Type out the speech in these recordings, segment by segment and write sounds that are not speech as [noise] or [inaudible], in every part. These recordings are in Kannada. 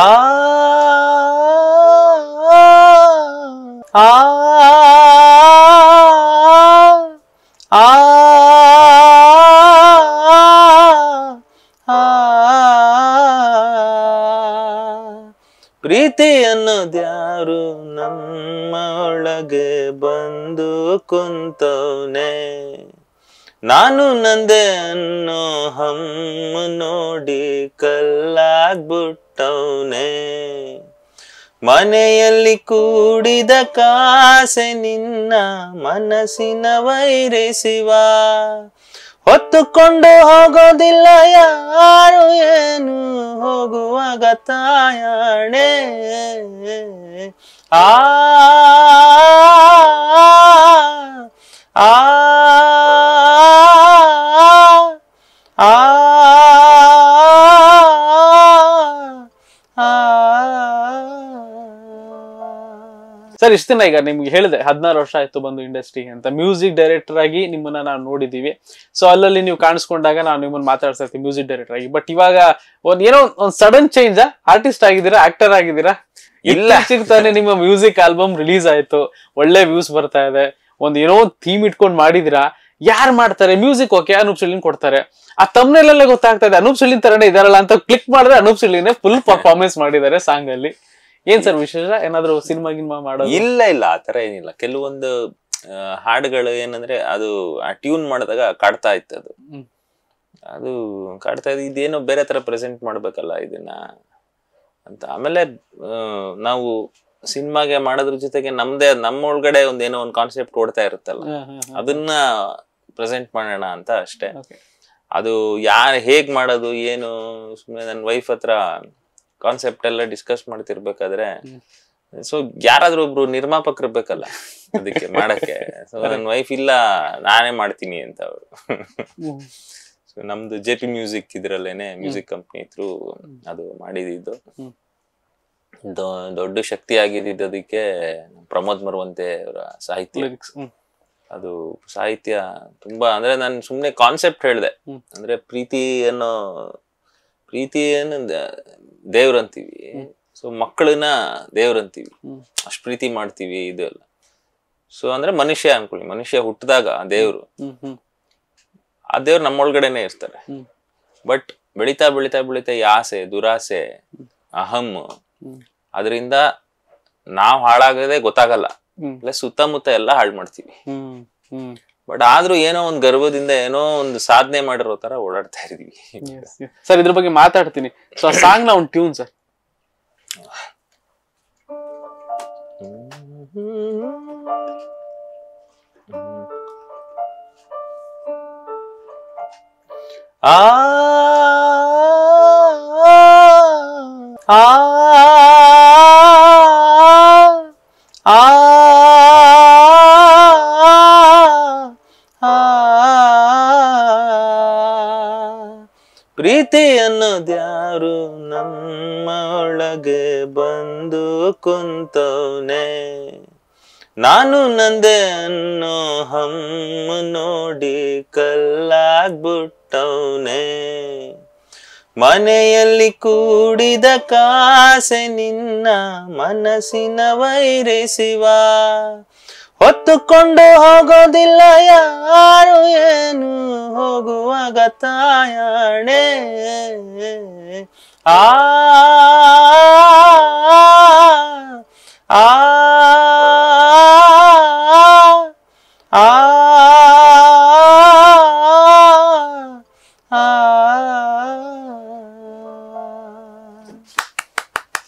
ಆ ಆ ಪ್ರೀತಿ ನಮ್ಮ ಒಳಗೆ ಬಂದು ಕುಂತವನೇ ನಾನು ನಂದೆ ಹಮ್ಮ ನೋಡಿ ಕಲ್ಲಾಗ್ಬಿಟ್ಟವನೆ ಮನೆಯಲ್ಲಿ ಕೂಡಿದ ಕಾಸೆ ನಿನ್ನ ಮನಸ್ಸಿನ ವೈರಿಸಿವ ಹೊತ್ತುಕೊಂಡು ಹೋಗೋದಿಲ್ಲ ಯಾರು ಏನು ಹೋಗುವಾಗ ತಾಯಣೆ ಆ ಆ ಸರ್ ಇಷ್ಟ ಈಗ ನಿಮ್ಗೆ ಹೇಳಿದೆ ಹದಿನಾರು ವರ್ಷ ಆಯ್ತು ಬಂದು ಇಂಡಸ್ಟ್ರಿ ಅಂತ ಮ್ಯೂಸಿಕ್ ಡೈರೆಕ್ಟರ್ ಆಗಿ ನಿಮ್ಮನ್ನ ನಾವು ನೋಡಿದೀವಿ ಸೊ ಅಲ್ಲಲ್ಲಿ ನೀವು ಕಾಣಿಸ್ಕೊಂಡಾಗ ನಾವು ನಿಮ್ಮನ್ನ ಮಾತಾಡ್ತಾ ಮ್ಯೂಸಿಕ್ ಡೈರೆಕ್ಟರ್ ಆಗಿ ಬಟ್ ಇವಾಗ ಒಂದ್ ಏನೋ ಒಂದ್ ಸಡನ್ ಚೇಂಜ್ ಆರ್ಟಿಸ್ಟ್ ಆಗಿದ್ದೀರಾ ಆಕ್ಟರ್ ಆಗಿದ್ದೀರಾ ಇಲ್ಲ ಸಿಗ್ತಾನೆ ನಿಮ್ಮ ಮ್ಯೂಸಿಕ್ ಆಲ್ಬಮ್ ರಿಲೀಸ್ ಆಯ್ತು ಒಳ್ಳೆ ವ್ಯೂಸ್ ಬರ್ತಾ ಇದೆ ಒಂದ್ ಏನೋ ಒಂದು ಥೀಮ್ ಇಟ್ಕೊಂಡು ಮಾಡಿದಿರಾ ಯಾರು ಮಾಡ್ತಾರೆ ಮ್ಯೂಸಿಕ್ ಓಕೆ ಅನೂಪ್ ಸುಳಿನ್ ಕೊಡ್ತಾರೆ ಆ ತಮ್ನೆಲ್ಲೇ ಗೊತ್ತಾಗ್ತಾ ಇದೆ ಅನೂಪ್ ಸುಳಿನ್ ತರನೇ ಇದಾರಲ್ಲ ಅಂತ ಕ್ಲಿಕ್ ಮಾಡಿದ್ರೆ ಅನೂಪ್ ಸುಳಿನೇ ಫುಲ್ ಪರ್ಫಾರ್ಮೆನ್ಸ್ ಮಾಡಿದ್ದಾರೆ ಸಾಂಗ್ ಅಲ್ಲಿ ಏನ್ ಸರ್ ವಿಶೇಷ ಏನಾದ್ರು ಸಿನಿಮಾ ಗಿನ್ಮಾ ಮಾಡೋ ಇಲ್ಲ ಇಲ್ಲ ಆ ತರ ಏನಿಲ್ಲ ಕೆಲವೊಂದು ಹಾಡುಗಳು ಏನಂದ್ರೆ ಅದು ಆ ಟ್ಯೂನ್ ಮಾಡಿದಾಗ ಕಾಡ್ತಾ ಇತ್ತು ಅದು ಅದು ಕಾಡ್ತಾ ಇದ್ದು ಇದೇನೋ ಬೇರೆ ತರ ಪ್ರೆಸೆಂಟ್ ಮಾಡ್ಬೇಕಲ್ಲ ಇದನ್ನ ಅಂತ ಆಮೇಲೆ ನಾವು ಸಿನಿಮಾಗೆ ಮಾಡೋದ್ರ ಜೊತೆಗೆ ನಮ್ದೇ ನಮ್ಮೊಳಗಡೆ ಒಂದ್ ಏನೋ ಒಂದು ಕಾನ್ಸೆಪ್ಟ್ ಕೊಡ್ತಾ ಇರುತ್ತಲ್ಲ ಅದನ್ನ ಪ್ರೆಸೆಂಟ್ ಮಾಡೋಣ ಅಂತ ಅಷ್ಟೇ ಅದು ಯಾರು ಹೇಗ್ ಮಾಡೋದು ಏನು ಸುಮ್ಮನೆ ನನ್ನ ವೈಫ್ ಹತ್ರ ಕಾನ್ಸೆಪ್ಟ್ ಎಲ್ಲ ಡಿಸ್ಕಸ್ ಮಾಡ್ತಿರ್ಬೇಕಾದ್ರೆ ಸೊ ಯಾರಾದ್ರೂ ಒಬ್ರು ನಿರ್ಮಾಪಕರು ಬೇಕಲ್ಲ ಅದಕ್ಕೆ ಮಾಡಕ್ಕೆ ಸೊ [laughs] ನನ್ನ ವೈಫ್ ಇಲ್ಲ ನಾನೇ ಮಾಡ್ತೀನಿ ಅಂತ ಅವರು ಸೊ ನಮ್ದು ಜೆ ಪಿ ಮ್ಯೂಸಿಕ್ ಇದ್ರಲ್ಲೇನೆ ಮ್ಯೂಸಿಕ್ ಕಂಪ್ನಿ ತ್ರೂ ಅದು ಮಾಡಿದ್ದು ದೊಡ್ಡ ಶಕ್ತಿ ಅದಕ್ಕೆ ಪ್ರಮೋದ್ ಮರುವಂತೆ ಅವರ ಸಾಹಿತ್ಯ ಅದು ಸಾಹಿತ್ಯ ತುಂಬಾ ಅಂದ್ರೆ ನಾನು ಸುಮ್ನೆ ಕಾನ್ಸೆಪ್ಟ್ ಹೇಳ್ದೆ ಅಂದ್ರೆ ಪ್ರೀತಿ ಅನ್ನೋ ಪ್ರೀತಿಯನ್ನು ದೇವ್ರಂತೀವಿ ಸೊ ಮಕ್ಕಳನ್ನ ದೇವ್ರಂತೀವಿ ಅಷ್ಟು ಪ್ರೀತಿ ಮಾಡ್ತೀವಿ ಎಲ್ಲ ಸೊ ಅಂದ್ರೆ ಮನುಷ್ಯ ಅನ್ಕೊಳ್ಳಿ ಮನುಷ್ಯ ಹುಟ್ಟಿದಾಗ ದೇವ್ರು ಆ ದೇವ್ರು ನಮ್ಮೊಳಗಡೆನೆ ಇರ್ತಾರೆ ಬಟ್ ಬೆಳಿತಾ ಬೆಳಿತಾ ಬೆಳಿತಾ ಈ ಆಸೆ ದುರಾಸೆ ಅಹಂ ಅದರಿಂದ ನಾವ್ ಹಾಳಾಗದೆ ಗೊತ್ತಾಗಲ್ಲ ಸುತ್ತಮುತ್ತ ಎಲ್ಲ ಹಾಳು ಮಾಡ್ತೀವಿ ಬಟ್ ಆದ್ರೂ ಏನೋ ಒಂದು ಗರ್ವದಿಂದ ಏನೋ ಒಂದು ಸಾಧನೆ ಮಾಡಿರೋ ತರ ಓಡಾಡ್ತಾ ಇದೀವಿ ಸರ್ ಇದ್ರ ಬಗ್ಗೆ ಮಾತಾಡ್ತೀನಿ ಸೊ ಆ ಸಾಂಗ್ ನ ಒಂದು ಟ್ಯೂನ್ ಸರ್ ಆ ಪ್ರೀತಿಯನ್ನು ದ್ಯಾರು ನಮ್ಮೊಳಗೆ ಬಂದು ಕುಂತವನೆ ನಾನು ನಂದೆ ಅನ್ನೋ ಹಮ್ಮ ನೋಡಿ ಕಲ್ಲಾಗ್ಬಿಟ್ಟವನೆ ಮನೆಯಲ್ಲಿ ಕೂಡಿದ ಕಾಸೆ ನಿನ್ನ ಮನಸ್ಸಿನ ವೈರಿಸಿವ ಹೊತ್ತುಕೊಂಡು ಹೋಗೋದಿಲ್ಲ ಯಾರು ಏನು ಹೋಗುವಾಗ ತಾಯಣೆ ಆ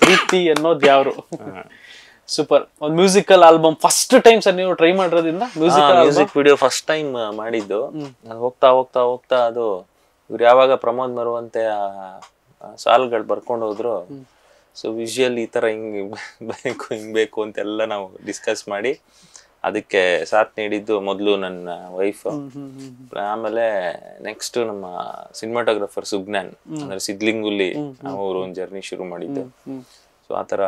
ಪ್ರೀತಿ ಅನ್ನೋದು ಯಾರು ಸೂಪರ್ ಒಂದು musical album first time sir ನೀವು ಟ್ರೈ ಮಾಡಿರೋದ್ರಿಂದ musical music video first time ಮಾಡಿದ್ದು ನಾನು ಹೋಗ್ತಾ ಹೋಗ್ತಾ ಹೋಗ್ತಾ ಅದು ಇವ್ರು ಯಾವಾಗ ಪ್ರಮೋದ್ ಮರುವಂತೆ ಸಾಲ್ಗಳು ಬರ್ಕೊಂಡು ಹೋದ್ರು ಸೊ ವಿಷುಯಲ್ ಈ ತರ ಹಿಂಗ್ [laughs] ಬೇಕು ಹಿಂಗ್ ಬೇಕು ಅಂತೆಲ್ಲ ನಾವು ಡಿಸ್ಕಸ್ ಮಾಡಿ ಅದಕ್ಕೆ ಸಾಥ್ ನೀಡಿದ್ದು ಮೊದಲು ನನ್ನ ವೈಫ್ ಆಮೇಲೆ ನೆಕ್ಸ್ಟ್ ನಮ್ಮ ಸಿನಿಮಾಟೋಗ್ರಫರ್ ಸುಜ್ಞಾನ್ ಅಂದ್ರೆ ಸಿದ್ಲಿಂಗುಲಿ ಅವರು ಒಂದು ಜರ್ನಿ ಶುರು ಮಾಡಿದ್ದು ಸೊ ಆತರ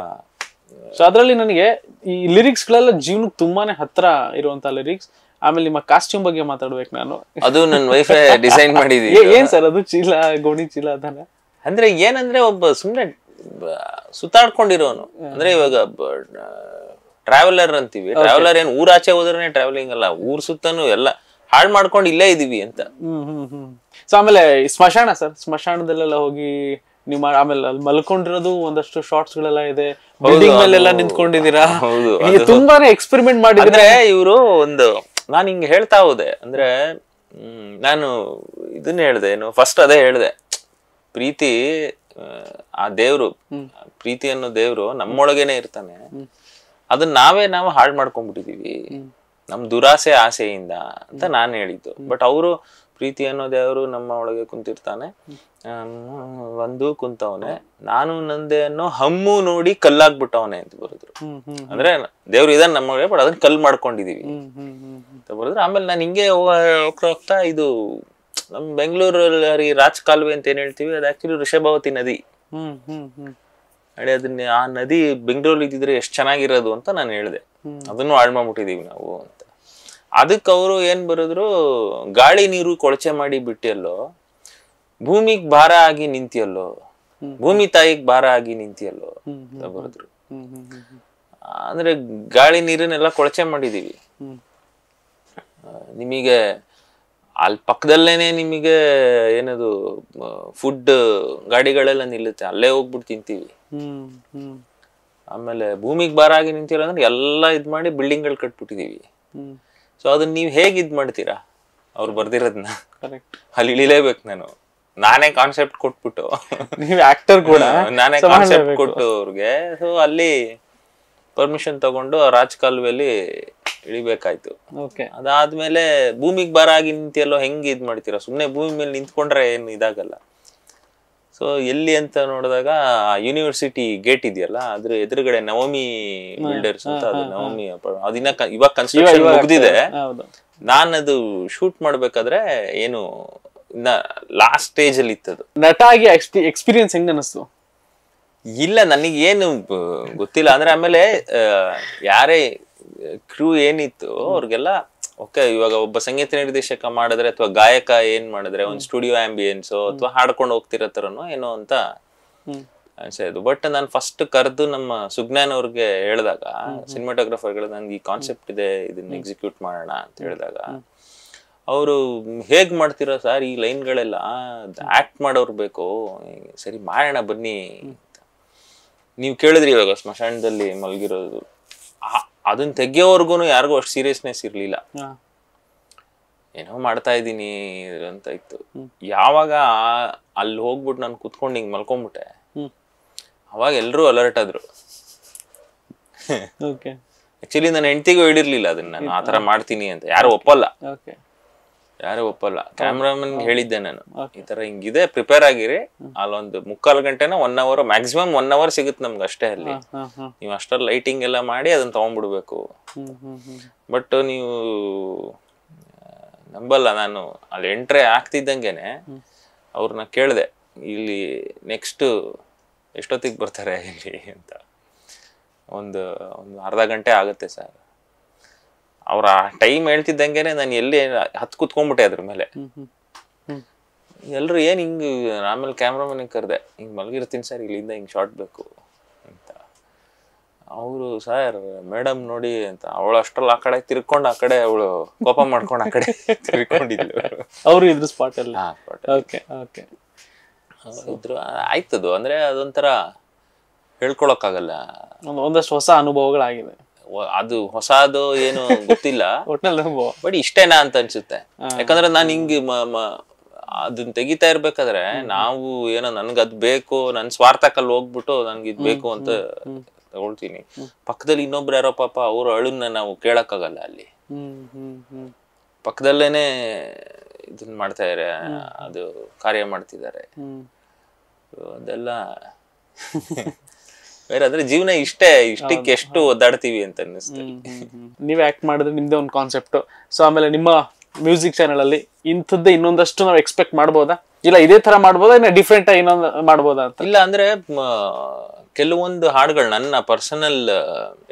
ಸೊ ಅದ್ರಲ್ಲಿ ನನಗೆ ಈ ಲಿರಿಕ್ಸ್ ಗಳೆಲ್ಲ ಜೀವನಕ್ಕೆ ತುಂಬಾನೇ ಹತ್ರ ಇರುವಂತ ಲಿರಿಕ್ಸ್ ಆಮೇಲೆ ನಿಮ್ಮ ಕಾಸ್ಟ್ಯೂಮ್ ಬಗ್ಗೆ ಮಾತಾಡ್ಬೇಕು ನಾನು ಅದು ನನ್ನ ವೈಫ್ ಡಿಸೈನ್ ಮಾಡಿದೀನಿ ಏನ್ ಸರ್ ಅದು ಚೀಲ ಗೋಣಿ ಚೀಲ ಅದನ್ನ ಅಂದ್ರೆ ಏನಂದ್ರೆ ಒಬ್ಬ ಸುಮ್ನೆ ಸುತ್ತಾಡ್ಕೊಂಡಿರೋನು ಅಂದ್ರೆ ಇವಾಗ ಟ್ರಾವೆಲರ್ ಅಂತೀವಿ ಟ್ರಾವೆಲರ್ ಏನ್ ಊರಾಚೆ ಹೋದ್ರೆ ಟ್ರಾವೆಲಿಂಗ್ ಅಲ್ಲ ಊರ್ ಸುತ್ತಾನು ಎಲ್ಲ ಹಾಳು ಮಾಡ್ಕೊಂಡು ಇಲ್ಲೇ ಇದೀವಿ ಅಂತ ಹ್ಮ್ ಹ್ಮ್ ಹ್ಮ್ ಸೊ ಆಮೇಲೆ ಸ್ಮಶಾನ ಸರ್ ಸ್ಮಶಾನದಲ್ಲೆಲ್ಲ ಹೋಗಿ ನೀವ್ ಆಮೇಲೆ ಅಲ್ಲಿ ಮಲ್ಕೊಂಡಿರೋದು ಒಂದಷ್ಟು ಶಾರ್ಟ್ಸ್ ಗಳೆಲ್ಲ ಇದೆ ಬಿಲ್ಡಿಂಗ್ ಮೇಲೆಲ್ಲ ನಿಂತ್ಕೊಂಡಿದ್ದೀರಾ [laughs] ತುಂಬಾನೇ ಎಕ್ಸ್ಪೆರಿಮೆಂಟ್ ಮಾಡಿದ್ರೆ ಇವರು ಒಂದು ನಾನು ಹಿಂಗೆ ಹೇಳ್ತಾ ಹೋದೆ ಅಂದ್ರೆ ನಾನು ಇದನ್ನ ಹೇಳಿದೆ ಏನು ಫಸ್ಟ್ ಅದೇ ಹೇಳಿದೆ ಪ್ರೀತಿ ಆ ದೇವ್ರು ಪ್ರೀತಿ ಅನ್ನೋ ದೇವ್ರು ನಮ್ಮೊಳಗೇನೆ ಇರ್ತಾನೆ ಅದನ್ನ ನಾವೇ ನಾವು ಹಾಳು ಮಾಡ್ಕೊಂಡ್ಬಿಟ್ಟಿದೀವಿ ನಮ್ ದುರಾಸೆ ಆಸೆಯಿಂದ ಅಂತ ನಾನು ಹೇಳಿದ್ದು ಬಟ್ ಅವರು ಪ್ರೀತಿ ಅನ್ನೋ ದೇವರು ನಮ್ಮ ಒಳಗೆ ಕುಂತಿರ್ತಾನೆ ಒಂದು ಕುಂತವನೆ ನಾನು ನಂದೆ ಅನ್ನೋ ಹಮ್ಮು ನೋಡಿ ಕಲ್ಲಾಗ್ಬಿಟ್ಟವನೆ ಅಂತ ಬರೆದ್ರು ಅಂದ್ರೆ ದೇವ್ರು ಇದನ್ ನಮ್ಮ ಬಟ್ ಅದನ್ನ ಕಲ್ ಮಾಡ್ಕೊಂಡಿದೀವಿ ಅಂತ ಬರೆದ್ರು ಆಮೇಲೆ ನಾನು ಹಿಂಗೆ ಹೋಗ್ತಾ ಹೋಗ್ತಾ ಇದು ನಮ್ ಬೆಂಗಳೂರಲ್ಲಿ ರಾಜ್ ಕಾಲುವೆ ಅಂತ ಏನ್ ಹೇಳ್ತೀವಿ ಅದು ಆಕ್ಚುಲಿ ಋಷಭಾವತಿ ನದಿ ಅಡೆ ಅದನ್ನ ಆ ನದಿ ಬೆಂಗಳೂರಲ್ಲಿ ಇದ್ದಿದ್ರೆ ಎಷ್ಟು ಚೆನ್ನಾಗಿರೋದು ಅಂತ ನಾನು ಹೇಳಿದೆ ಅದನ್ನು ಹಾಳು ಮಾಡ್ಬಿಟ್ಟಿದೀವಿ ನಾವು ಅಂತ ಅದಕ್ಕೆ ಅವರು ಏನ್ ಬರೆದ್ರು ಗಾಳಿ ನೀರು ಕೊಳಚೆ ಮಾಡಿ ಬಿಟ್ಟಿಯಲ್ಲೋ ಭೂಮಿಗ್ ಭಾರ ಆಗಿ ನಿಂತಿಯಲ್ಲೋ ಭೂಮಿ ತಾಯಿಗ್ ಭಾರ ಆಗಿ ನಿಂತಿಯಲ್ಲೋ ಅಂದ್ರೆ ಗಾಳಿ ನೀರನ್ನೆಲ್ಲ ಕೊಳಚೆ ಮಾಡಿದೀವಿ ನಿಮಗೆ ಅಲ್ಲಿ ಪಕ್ಕದಲ್ಲೇನೆ ನಿಮಗೆ ಏನದು ಫುಡ್ ಗಾಡಿಗಳೆಲ್ಲ ನಿಲ್ಲುತ್ತೆ ಅಲ್ಲೇ ಹೋಗ್ಬಿಟ್ಟು ತಿಂತೀವಿ ಆಮೇಲೆ ಭೂಮಿಗ್ ಭಾರ ಆಗಿ ನಿಂತಿರೋ ಅಂದ್ರೆ ಎಲ್ಲ ಇದ್ ಮಾಡಿ ಬಿಲ್ಡಿಂಗ್ ಗಳು ಕಟ್ಬಿಟ್ಟಿದೀವಿ ಸೊ ಅದನ್ನ ನೀವ್ ಹೇಗ್ ಇದ್ ಮಾಡ್ತೀರಾ ಅವ್ರು ಬರ್ದಿರೋದನ್ನ ಅಲ್ಲಿ ಇಳಿಲೇಬೇಕು ನಾನು ನಾನೇ ಕಾನ್ಸೆಪ್ಟ್ ಕೊಟ್ಬಿಟ್ಟು ಆಕ್ಟರ್ ಕೂಡ ನಾನೇ ಕಾನ್ಸೆಪ್ಟ್ ಕೊಟ್ಟು ಅವ್ರಿಗೆ ಸೊ ಅಲ್ಲಿ ಪರ್ಮಿಷನ್ ತಗೊಂಡು ರಾಜ್ ಕಾಲುವೆಲಿ ಇಳಿಬೇಕಾಯ್ತು ಅದಾದ್ಮೇಲೆ ಭೂಮಿಗೆ ಬರಾಗಿ ನಿಂತಿಯಲ್ಲೋ ಹೆಂಗ್ ಇದ್ ಮಾಡ್ತೀರಾ ಸುಮ್ನೆ ಭೂಮಿ ಮೇಲೆ ನಿಂತ್ಕೊಂಡ್ರೆ ಏನು ಇದಾಗಲ್ಲ ಸೊ ಎಲ್ಲಿ ಅಂತ ನೋಡಿದಾಗ ಯೂನಿವರ್ಸಿಟಿ ಗೇಟ್ ಇದೆಯಲ್ಲ ಅದ್ರ ಎದುರುಗಡೆ ನವಮಿ ಬಿಲ್ಡರ್ಸ್ ಅಂತ ಅದು ನವಮಿ ಅದಿನ ಇವಾಗ ಕನ್ಸ್ಟ್ರಕ್ಷನ್ ಮುಗ್ದಿದೆ ನಾನು ಅದು ಶೂಟ್ ಮಾಡ್ಬೇಕಾದ್ರೆ ಏನು ಲಾಸ್ಟ್ ಸ್ಟೇಜ್ ಅಲ್ಲಿ ನಟ ಆಗಿ ಎಕ್ಸ್ಪೀರಿಯನ್ಸ್ ಹೆಂಗ್ ಅನಿಸ್ತು ಇಲ್ಲ ನನಗೆ ಏನು ಗೊತ್ತಿಲ್ಲ ಅಂದ್ರೆ ಆಮೇಲೆ ಯಾರೇ ಕ್ರೂ ಏನಿತ್ತು ಅವ್ರಿಗೆಲ್ಲ ಓಕೆ ಇವಾಗ ಒಬ್ಬ ಸಂಗೀತ ನಿರ್ದೇಶಕ ಮಾಡಿದ್ರೆ ಅಥವಾ ಗಾಯಕ ಏನ್ ಮಾಡಿದ್ರೆ ಒಂದು ಸ್ಟುಡಿಯೋ ಆಂಬಿಯನ್ಸ್ ಅಥವಾ ಹಾಡ್ಕೊಂಡು ಹೋಗ್ತಿರೋ ತರನೋ ಏನೋ ಅಂತ ಅನ್ಸೋದು ಬಟ್ ನಾನು ಫಸ್ಟ್ ಕರೆದು ನಮ್ಮ ಸುಜ್ಞಾನ್ ಅವ್ರಿಗೆ ಹೇಳಿದಾಗ ಸಿನಿಮಾಟೋಗ್ರಫರ್ಗಳು ನನ್ಗೆ ಈ ಕಾನ್ಸೆಪ್ಟ್ ಇದೆ ಇದನ್ನ ಎಕ್ಸಿಕ್ಯೂಟ್ ಮಾಡೋಣ ಅಂತ ಹೇಳಿದಾಗ ಅವರು ಹೇಗ್ ಮಾಡ್ತೀರಾ ಸರ್ ಈ ಲೈನ್ಗಳೆಲ್ಲ ಆಕ್ಟ್ ಮಾಡೋರು ಬೇಕು ಸರಿ ಮಾಡೋಣ ಬನ್ನಿ ನೀವು ಕೇಳಿದ್ರಿ ಇವಾಗ ಸ್ಮಶಾನದಲ್ಲಿ ಮಲಗಿರೋದು ಅದನ್ನ ತೆಗಿಯೋವರೆಗೂ ಯಾರಿಗೂ ಅಷ್ಟು ಸೀರಿಯಸ್ನೆಸ್ ಇರಲಿಲ್ಲ ಏನೋ ಮಾಡ್ತಾ ಇದ್ದೀನಿ ಅಂತ ಇತ್ತು ಯಾವಾಗ ಅಲ್ಲಿ ಹೋಗ್ಬಿಟ್ಟು ನಾನು ಕುತ್ಕೊಂಡು ಹಿಂಗೆ ಮಲ್ಕೊಂಡ್ಬಿಟ್ಟೆ ಅವಾಗ ಎಲ್ಲರೂ ಅಲರ್ಟ್ ಆದ್ರು ಆಕ್ಚುಲಿ ನನ್ನ ಹೆಂಡತಿಗೂ ಹೇಳಿರ್ಲಿಲ್ಲ ಅದನ್ನ ನಾನು ಆ ಥರ ಮಾಡ್ತೀನಿ ಅಂತ ಯಾರು ಒಪ್ಪಲ್ಲ ಯಾರು ಒಪ್ಪಲ್ಲ ಕ್ಯಾಮ್ರಾಮನ್ ಹೇಳಿದ್ದೆ ನಾನು ಈ ತರ ಹಿಂಗಿದೆ ಪ್ರಿಪೇರ್ ಆಗಿರಿ ಅಲ್ಲೊಂದು ಮುಕ್ಕಾಲು ಗಂಟೆನ one hour maximum one hour ಸಿಗುತ್ತೆ ನಮ್ಗೆ ಅಷ್ಟೇ ಅಲ್ಲಿ ನೀವು ಅಷ್ಟರಲ್ಲಿ ಲೈಟಿಂಗ್ ಎಲ್ಲ ಮಾಡಿ ಅದನ್ನ ತಗೊಂಡ್ಬಿಡ್ಬೇಕು ಬಟ್ ನೀವು ನಂಬಲ್ಲ ನಾನು ಅಲ್ಲಿ ಎಂಟ್ರಿ ಆಗ್ತಿದ್ದಂಗೆನೆ ಅವ್ರನ್ನ ಕೇಳಿದೆ ಇಲ್ಲಿ ನೆಕ್ಸ್ಟ್ ಎಷ್ಟೊತ್ತಿಗೆ ಬರ್ತಾರೆ ಇಲ್ಲಿ ಅಂತ ಒಂದು ಒಂದು ಅರ್ಧ ಗಂಟೆ ಆಗುತ್ತೆ ಸರ್ ಅವ್ರ ಆ ಟೈಮ್ ಹೇಳ್ತಿದ್ದಂಗೆನೆ ನಾನು ಎಲ್ಲಿ ಹತ್ ಕುತ್ಕೊಂಡ್ಬಿಟ್ಟೆ ಅದ್ರ ಮೇಲೆ ಎಲ್ಲರೂ ಏನು ಹಿಂಗೆ ಆಮೇಲೆ ಕ್ಯಾಮ್ರಾಮನ್ ಕರೆದೆ ಹಿಂಗ್ ಮಲಗಿರ್ತೀನಿ ಸರ್ ಇಲ್ಲಿಂದ ಹಿಂಗ್ ಶಾರ್ಟ್ ಬೇಕು ಅಂತ ಅವರು ಸರ್ ಮೇಡಮ್ ನೋಡಿ ಅಂತ ಅವಳು ಅಷ್ಟ್ರಲ್ಲಿ ಆ ಕಡೆ ತಿರ್ಕೊಂಡು ಆ ಕಡೆ ಅವಳು ಕೋಪ ಮಾಡ್ಕೊಂಡು ಆ ಕಡೆ ತಿರ್ಕೊಂಡಿದ್ಲು ಅವರು ಇದ್ರ ಸ್ಪಾಟ್ ಅಲ್ಲಿ ಇದ್ರು ಆಯ್ತದು ಅಂದ್ರೆ ಅದೊಂಥರ ಆಗಲ್ಲ ಒಂದಷ್ಟು ಹೊಸ ಅನುಭವಗಳಾಗಿದೆ ಅದು ಹೊಸದು ಏನು ಗೊತ್ತಿಲ್ಲ [laughs] ಬಟ್ ಇಷ್ಟೇನಾ ಅಂತ ಅನ್ಸುತ್ತೆ ಯಾಕಂದ್ರೆ ನಾನು ಹಿಂಗ್ ಅದನ್ನ ತೆಗಿತಾ ಇರ್ಬೇಕಾದ್ರೆ ನಾವು ಏನೋ ನನ್ಗೆ ಅದ್ ಬೇಕು ನನ್ ಸ್ವಾರ್ಥಕ್ಕಲ್ಲಿ ಹೋಗ್ಬಿಟ್ಟು ನನ್ಗೆ ಇದ್ ಬೇಕು ಅಂತ ತಗೊಳ್ತೀನಿ ಪಕ್ಕದಲ್ಲಿ ಇನ್ನೊಬ್ರು ಯಾರೋ ಪಾಪ ಅವ್ರ ಅಳುನ್ನ ನಾವು ಕೇಳಕ್ಕಾಗಲ್ಲ ಅಲ್ಲಿ ಪಕ್ಕದಲ್ಲೇನೆ ಇದನ್ನ ಮಾಡ್ತಾ ಇದಾರೆ ಅದು ಕಾರ್ಯ ಮಾಡ್ತಿದ್ದಾರೆ ಅದೆಲ್ಲ [laughs] ಬೇರೆ ಅಂದ್ರೆ ಜೀವನ ಇಷ್ಟೇ ಇಷ್ಟಕ್ಕೆ ಎಷ್ಟು ಒದ್ದಾಡ್ತೀವಿ ಅಂತ ಅನ್ನಿಸ್ತದೆ ನೀವ್ ಆಕ್ಟ್ ಮಾಡಿದ್ರೆ ನಿಮ್ದೇ ಒಂದು ಕಾನ್ಸೆಪ್ಟ್ ಸೊ ಆಮೇಲೆ ನಿಮ್ಮ ಮ್ಯೂಸಿಕ್ ಚಾನೆಲ್ ಅಲ್ಲಿ ಇಂಥದ್ದು ಇನ್ನೊಂದಷ್ಟು ನಾವು ಎಕ್ಸ್ಪೆಕ್ಟ್ ಮಾಡ್ಬೋದಾ ಇಲ್ಲ ಇದೇ ತರ ಮಾಡ್ಬೋದಾ ಇನ್ನ ಡಿಫ್ರೆಂಟ್ ಆಗಿ ಇನ್ನೊಂದು ಮಾಡ್ಬೋದಾ ಇಲ್ಲ ಅಂದ್ರೆ ಕೆಲವೊಂದು ಹಾಡುಗಳು ನನ್ನ ಪರ್ಸನಲ್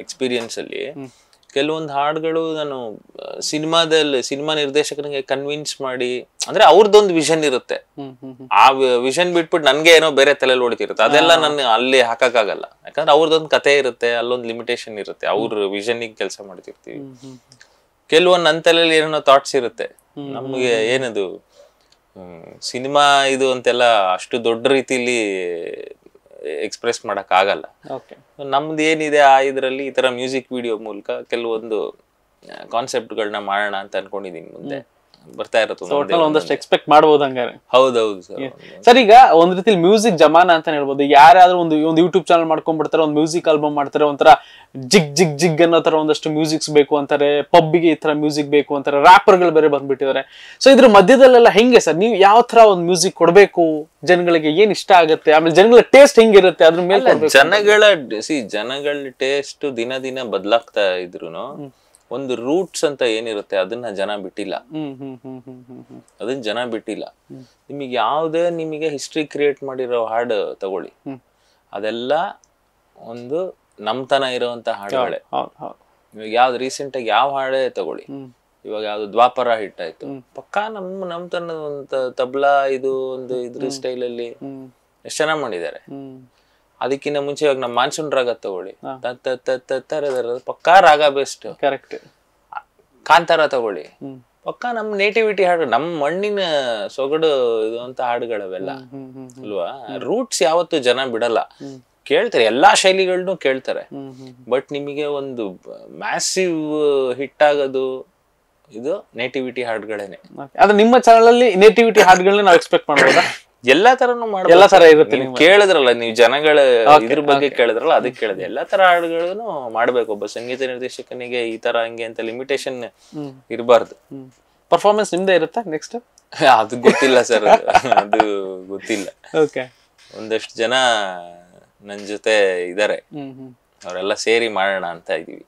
ಎಕ್ಸ್ಪೀರಿಯನ್ಸ್ ಅಲ್ಲಿ ಕೆಲವೊಂದು ಹಾಡ್ಗಳು ನಾನು ಸಿನಿಮಾದಲ್ಲಿ ಸಿನಿಮಾ ನಿರ್ದೇಶಕನಿಗೆ ಕನ್ವಿನ್ಸ್ ಮಾಡಿ ಅಂದ್ರೆ ಅವ್ರದ್ದೊಂದು ವಿಷನ್ ಇರುತ್ತೆ ಆ ವಿಷನ್ ಬಿಟ್ಬಿಟ್ಟು ನನ್ಗೆ ಏನೋ ಬೇರೆ ತಲೆಯಲ್ಲಿ ಓಡಿತಿರುತ್ತೆ ಅದೆಲ್ಲ ನಾನು ಅಲ್ಲಿ ಹಾಕಕ್ಕಾಗಲ್ಲ ಯಾಕಂದ್ರೆ ಅವ್ರದ್ದೊಂದು ಕತೆ ಇರುತ್ತೆ ಅಲ್ಲೊಂದು ಲಿಮಿಟೇಷನ್ ಇರುತ್ತೆ ಅವ್ರ ಗೆ ಕೆಲಸ ಮಾಡ್ತಿರ್ತೀವಿ ಕೆಲವೊಂದು ನನ್ನ ತಲೆಯಲ್ಲಿ ಏನೋ ಥಾಟ್ಸ್ ಇರುತ್ತೆ ನಮ್ಗೆ ಏನದು ಸಿನಿಮಾ ಇದು ಅಂತೆಲ್ಲ ಅಷ್ಟು ದೊಡ್ಡ ರೀತಿಲಿ ಎಕ್ಸ್ಪ್ರೆಸ್ ಆಗಲ್ಲ ನಮ್ದು ಏನಿದೆ ಆ ಇದರಲ್ಲಿ ಈ ತರ ಮ್ಯೂಸಿಕ್ ವಿಡಿಯೋ ಮೂಲಕ ಕೆಲವೊಂದು ಕಾನ್ಸೆಪ್ಟ್ಗಳನ್ನ ಮಾಡೋಣ ಅಂತ ಅನ್ಕೊಂಡಿದ್ದೀನಿ ಮುಂದೆ ಬರ್ತಾ ಇರುತ್ತೆ ಒಂದಷ್ಟು ಎಕ್ಸ್ಪೆಕ್ಟ್ ಮಾಡಬಹುದು ಹಂಗಾರೆ ಹೌದೌದು ಸರ್ ಈಗ ಒಂದ್ ರೀತಿ ಮ್ಯೂಸಿಕ್ ಜಮಾನ ಅಂತ ಹೇಳ್ಬೋದು ಯಾರಾದ್ರೂ ಒಂದು ಒಂದು ಯೂಟ್ಯೂಬ್ ಚಾನಲ್ ಮಾಡ್ಕೊಂಡ್ಬಿಡ್ತಾರೆ ಒಂದು ಮ್ಯೂಸಿಕ್ ಆಲ್ಬಮ್ ಮಾಡ್ತಾರೆ ಒಂಥರ ಜಿಗ್ ಜಿಗ್ ಜಿಗ್ ಅನ್ನೋ ತರ ಒಂದಷ್ಟು ಮ್ಯೂಸಿಕ್ಸ್ ಬೇಕು ಅಂತಾರೆ ಪಬ್ಬಿಗೆ ಈ ತರ ಮ್ಯೂಸಿಕ್ ಬೇಕು ಅಂತಾರೆ ರ್ಯಾಪರ್ಗಳು ಬೇರೆ ಬಂದ್ಬಿಟ್ಟಿದ್ದಾರೆ ಸೊ ಇದ್ರ ಮಧ್ಯದಲ್ಲೆಲ್ಲ ಹೆಂಗೆ ಸರ್ ನೀವು ಯಾವ ತರ ಒಂದು ಮ್ಯೂಸಿಕ್ ಕೊಡಬೇಕು ಜನಗಳಿಗೆ ಏನ್ ಇಷ್ಟ ಆಗುತ್ತೆ ಆಮೇಲೆ ಜನಗಳ ಟೇಸ್ಟ್ ಹೆಂಗಿರುತ್ತೆ ಅದ್ರ ಮೇಲೆ ಜನಗಳ ಸಿ ಜನಗಳ ಟೇಸ್ಟ್ ದಿನ ದಿನ ಬದಲಾಗ್ತಾ ಇದ್ರು ಒಂದು ರೂಟ್ಸ್ ಅಂತ ಏನಿರುತ್ತೆ ಅದನ್ನ ಜನ ಬಿಟ್ಟಿಲ್ಲ ಅದನ್ನ ಜನ ಬಿಟ್ಟಿಲ್ಲ ನಿಮಗೆ ಯಾವುದೇ ನಿಮಗೆ ಹಿಸ್ಟ್ರಿ ಕ್ರಿಯೇಟ್ ಮಾಡಿರೋ ಹಾಡು ತಗೊಳ್ಳಿ ಅದೆಲ್ಲ ಒಂದು ನಮ್ತನ ಇರುವಂತ ಹಾಳೆ ನಿಮಗೆ ಯಾವ್ದು ರೀಸೆಂಟ್ ಆಗಿ ಯಾವ ಹಾಡೇ ತಗೊಳ್ಳಿ ಇವಾಗ ಯಾವ್ದು ದ್ವಾಪರ ಹಿಟ್ ಆಯ್ತು ಪಕ್ಕಾ ನಮ್ಮ ನಮ್ತನದ ಒಂದು ತಬ್ಲಾ ಇದು ಒಂದು ಇದ್ರ ಸ್ಟೈಲಲ್ಲಿ ಎಷ್ಟು ಚೆನ್ನಾಗಿ ಮಾಡಿದ್ದಾರೆ ಅದಕ್ಕಿಂತ ಮುಂಚೆ ಇವಾಗ ನಮ್ಮ ಮಾನ್ಸೂನ್ ರಾಗ ತಗೊಳ್ಳಿ ಪಕ್ಕಾ ರಾಗ ಬೆಸ್ಟ್ ಕರೆಕ್ಟ್ ಕಾಂತಾರ ತಗೊಳ್ಳಿ ಪಕ್ಕಾ ನಮ್ ನೇಟಿವಿಟಿ ಹಾಡು ನಮ್ಮ ಮಣ್ಣಿನ ಸೊಗಡು ಇದು ಅಂತ ಹಾಡುಗಳವೆಲ್ಲ ಅಲ್ವಾ ರೂಟ್ಸ್ ಯಾವತ್ತು ಜನ ಬಿಡಲ್ಲ ಕೇಳ್ತಾರೆ ಎಲ್ಲಾ ಶೈಲಿಗಳನ್ನೂ ಕೇಳ್ತಾರೆ ಬಟ್ ನಿಮಗೆ ಒಂದು ಮ್ಯಾಸಿವ್ ಹಿಟ್ ಆಗೋದು ಇದು ನೇಟಿವಿಟಿ ಹಾಡುಗಳೇನೆ ಅದು ನಿಮ್ಮ ಚಾನಲ್ ಅಲ್ಲಿ ನೇಟಿವಿಟಿ ಹಾಡುಗಳನ್ನ ನಾವು ಎಕ್ಸ್ಪೆಕ್ಟ್ ಮಾಡ್ಬೋದಾ ಎಲ್ಲಾ ತರನು ಮಾಡ ಎಲ್ಲಾ ತರ ಇರುತ್ತೆ ನೀವು ಕೇಳಿದ್ರಲ್ಲ ನೀವು ಜನಗಳ ಇದ್ರ ಬಗ್ಗೆ ಕೇಳಿದ್ರಲ್ಲ ಅದಕ್ಕೆ ಕೇಳಿದೆ ಎಲ್ಲಾ ತರ ಹಾಡುಗಳನ್ನು ಮಾಡ್ಬೇಕು ಒಬ್ಬ ಸಂಗೀತ ನಿರ್ದೇಶಕನಿಗೆ ಈ ತರ ಹಂಗೆ ಅಂತ ಲಿಮಿಟೇಷನ್ ಇರಬಾರ್ದು ಪರ್ಫಾರ್ಮೆನ್ಸ್ ನಿಮ್ದೇ ಇರುತ್ತಾ ನೆಕ್ಸ್ಟ್ ಅದು ಗೊತ್ತಿಲ್ಲ ಸರ್ ಅದು ಗೊತ್ತಿಲ್ಲ ಒಂದಷ್ಟು ಜನ ನನ್ ಜೊತೆ ಇದಾರೆ ಅವರೆಲ್ಲ ಸೇರಿ ಮಾಡೋಣ ಅಂತ ಇದೀವಿ